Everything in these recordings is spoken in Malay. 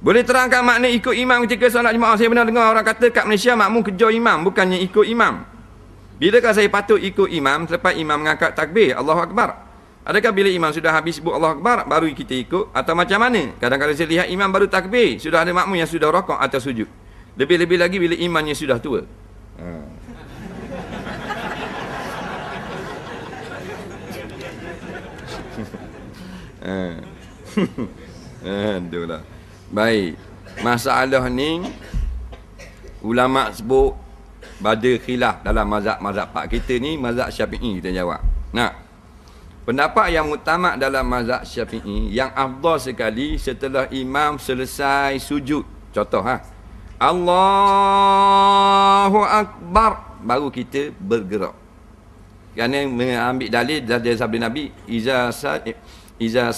Boleh terangkan makna ikut imam ketika solat jemaah? Saya pernah dengar orang kata kat Malaysia makmum kejar imam bukannya ikut imam. Bilakah saya patut ikut imam selepas imam mengangkat takbir? Allahu Akbar. Adakah bila imam sudah habis sebut Allahu Akbar baru kita ikut atau macam mana? Kadang-kadang saya lihat imam baru takbir, sudah ada makmum yang sudah rokok atau sujud. Lebih-lebih lagi bila imannya sudah tua. Hmm. Eh. Eh, dulah. Baik. Masalah ni ulama sebut pada khilaf dalam mazhab-mazhab pak kita ni mazhab Syafi'i kita jawab. Nah. Pendapat yang utama dalam mazhab Syafi'i yang afdal sekali setelah imam selesai sujud. Contoh ha. Allahu akbar baru kita bergerak. Kerana mengambil dalil dari sabda Nabi, iza sa eh, iza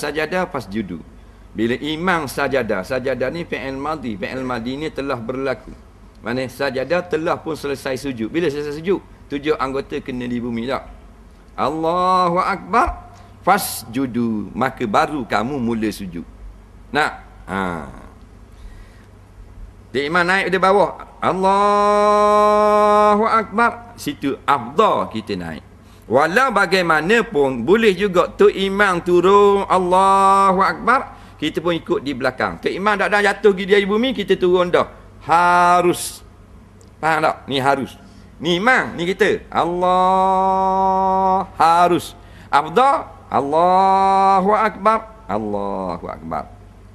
pas judul. Bila imam sajadah, sajadah ni fi'il Madi Fi'il Madi ni telah berlaku. Maksudnya sajadah telah pun selesai sujud. Bila selesai sujud? Tujuh anggota kena di bumi tak? Allahu Akbar. fas judu Maka baru kamu mula sujud. Nak? Ha. Di imam naik dari bawah. Allahu Akbar. Situ afdal kita naik. Walau bagaimanapun boleh juga tu imam turun Allahu Akbar. Allahu Akbar kita pun ikut di belakang. Keimanan dah ada jatuh di dari bumi, kita turun dah. Harus. Faham tak? Ni harus. Ni imam ni kita. Allah harus. Afdal, Allahu Akbar. Allahu Akbar.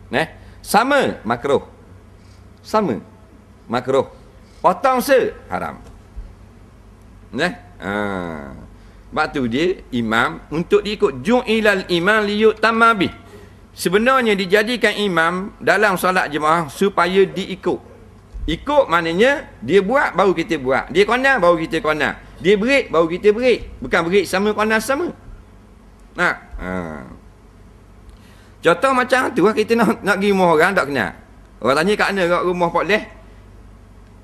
Neh. Sama makruh. Sama makruh. Potong se haram. Neh. Ha. Waktu dia imam untuk diikut ju'ilal imam liyut tamabih sebenarnya dijadikan imam dalam solat jemaah supaya diikut. Ikut maknanya dia buat baru kita buat. Dia kena baru kita kena. Dia break baru kita break. Bukan break sama kena sama. Nah. Ha. Contoh macam tu lah kita nak, nak pergi rumah orang tak kena. Orang tanya kat mana kat rumah Pak Leh.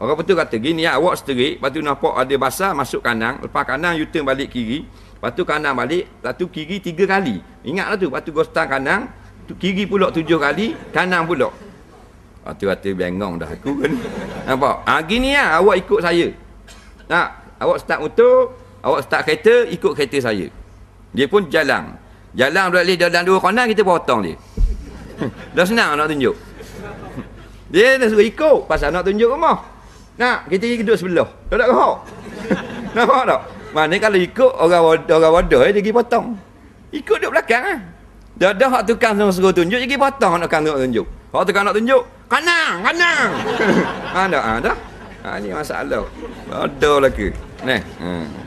Orang betul kata gini ya, awak sendiri. Lepas tu nampak ada basah masuk kanang Lepas kanang you turn balik kiri. Lepas tu kanan balik. Lepas tu kiri tiga kali. Ingatlah tu. Lepas tu go kanang kiri pula tujuh kali kanan pula hati-hati bengong dah aku kan nampak ha, gini lah awak ikut saya Nak, awak start motor awak start kereta ikut kereta saya dia pun jalan jalan boleh dalam dua kanan kita potong dia dah senang nak tunjuk dia dah suruh ikut pasal nak tunjuk rumah nak kita pergi duduk sebelah tak nak kohok nampak tak mana kalau ikut orang wadah orang wadah eh, dia pergi potong ikut duduk belakang lah Dah dah hak tukang semua suruh tunjuk lagi batang nak kanak tunjuk. Hak tukang nak tunjuk. Kanan, kanan. ada ah, ada. Ah, ha ah, ni masalah. Ada lagi. ke. Neh. Hmm.